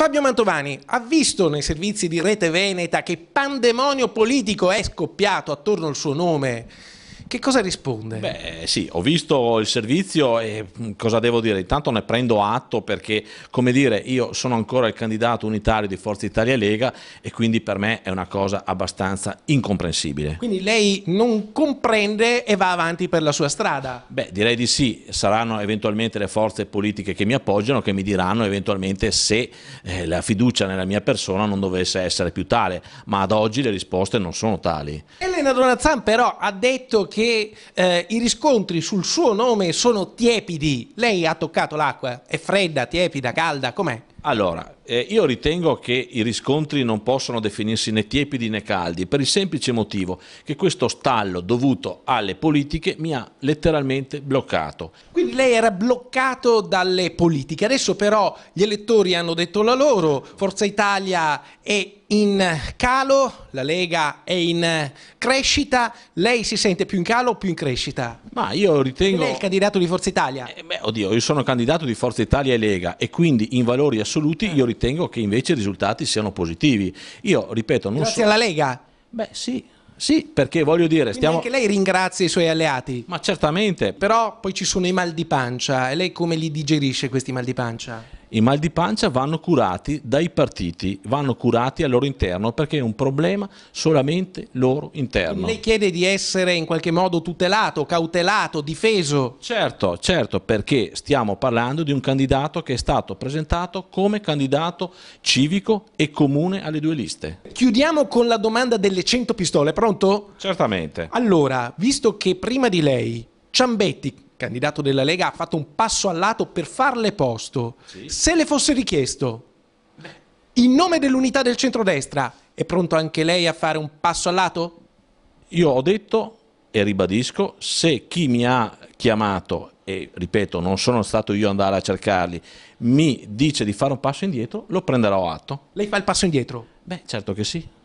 Fabio Mantovani ha visto nei servizi di Rete Veneta che pandemonio politico è scoppiato attorno al suo nome che cosa risponde? Beh, sì, ho visto il servizio e mm, cosa devo dire? Intanto ne prendo atto perché, come dire, io sono ancora il candidato unitario di Forza Italia Lega e quindi per me è una cosa abbastanza incomprensibile. Quindi lei non comprende e va avanti per la sua strada? Beh, direi di sì, saranno eventualmente le forze politiche che mi appoggiano che mi diranno eventualmente se eh, la fiducia nella mia persona non dovesse essere più tale, ma ad oggi le risposte non sono tali. Elena Donazan però ha detto che che eh, i riscontri sul suo nome sono tiepidi. Lei ha toccato l'acqua? È fredda, tiepida, calda? Com'è? Allora, eh, io ritengo che i riscontri non possono definirsi né tiepidi né caldi, per il semplice motivo che questo stallo dovuto alle politiche mi ha letteralmente bloccato. Quindi lei era bloccato dalle politiche, adesso però gli elettori hanno detto la loro, Forza Italia è in calo, la Lega è in crescita, lei si sente più in calo o più in crescita? Ma io ritengo... Lei è il candidato di Forza Italia? Eh, beh, oddio, io sono candidato di Forza Italia e Lega e quindi in valori assoluti eh. io ritengo che invece i risultati siano positivi. Io ripeto, non Grazie so... alla Lega? Beh sì, sì, perché voglio dire, stiamo... anche lei ringrazia i suoi alleati. Ma certamente. Però poi ci sono i mal di pancia e lei come li digerisce questi mal di pancia? I mal di pancia vanno curati dai partiti, vanno curati al loro interno perché è un problema solamente loro interno. Lei chiede di essere in qualche modo tutelato, cautelato, difeso? Certo, certo, perché stiamo parlando di un candidato che è stato presentato come candidato civico e comune alle due liste. Chiudiamo con la domanda delle 100 pistole, pronto? Certamente. Allora, visto che prima di lei Ciambetti candidato della Lega, ha fatto un passo al lato per farle posto. Sì. Se le fosse richiesto, in nome dell'unità del centrodestra, è pronto anche lei a fare un passo al lato? Io ho detto e ribadisco, se chi mi ha chiamato, e ripeto, non sono stato io andare a cercarli, mi dice di fare un passo indietro, lo prenderò atto. Lei fa il passo indietro? Beh, certo che sì.